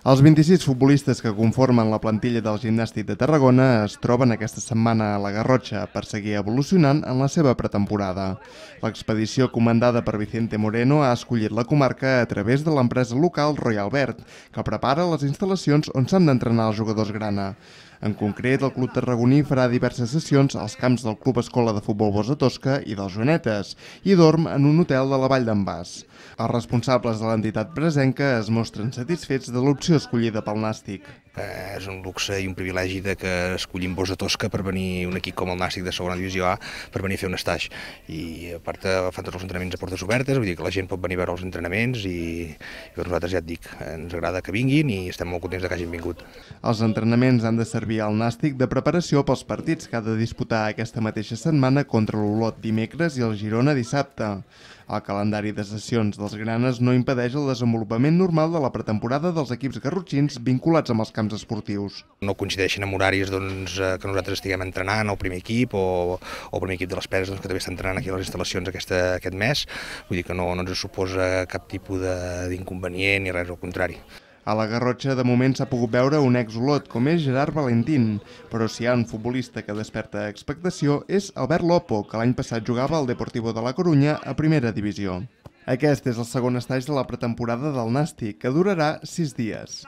Els 26 futbolistes que conformen la plantilla del gimnàstic de Tarragona es troben aquesta setmana a la Garrotxa per seguir evolucionant en la seva pretemporada. L'expedició comandada per Vicente Moreno ha escollit la comarca a través de l'empresa local Royal Verde, que prepara les instal·lacions on s'han d'entrenar els jugadors grana. En concret, el Club Tarragoní farà diverses sessions als camps del Club Escola de Futbol Bosa Tosca i dels Joanetes i dorm en un hotel de la Vall d'en Bas. Els responsables de l'entitat presenca es mostren satisfets de l'opció escollida pel Nàstic. Eh, és un luxe i un privilegi de que escollim Bosa Tosca per venir un equip com el Nàstic de segona divisió A per venir a fer un estaix. I a part eh, fan tots els entrenaments a portes obertes, vull dir que la gent pot venir a veure els entrenaments i, i nosaltres ja et dic, ens agrada que vinguin i estem molt contents de que hagin vingut. Els entrenaments han de servir al nàstic de preparació pels partits que ha de disputar aquesta mateixa setmana contra l'Olot dimecres i el Girona dissabte. El calendari de sessions dels granes no impedeix el desenvolupament normal de la pretemporada dels equips garrotxins vinculats amb els camps esportius. No coincideixen amb horaris doncs, eh, que nosaltres estiguem entrenant, el primer equip o, o el primer equip de les Peres, doncs, que també està entrenant aquí a les instal·lacions aquesta, aquest mes. Vull dir que no, no ens suposa cap tipus d'inconvenient ni res, al contrari. A la Garrotxa de moment s'ha pogut veure un exolot com és Gerard Valentín, però si hi ha un futbolista que desperta expectació és Albert Lopo, que l'any passat jugava al Deportivo de la Corunya a primera divisió. Aquest és el segon estatge de la pretemporada del Nàstic, que durarà sis dies.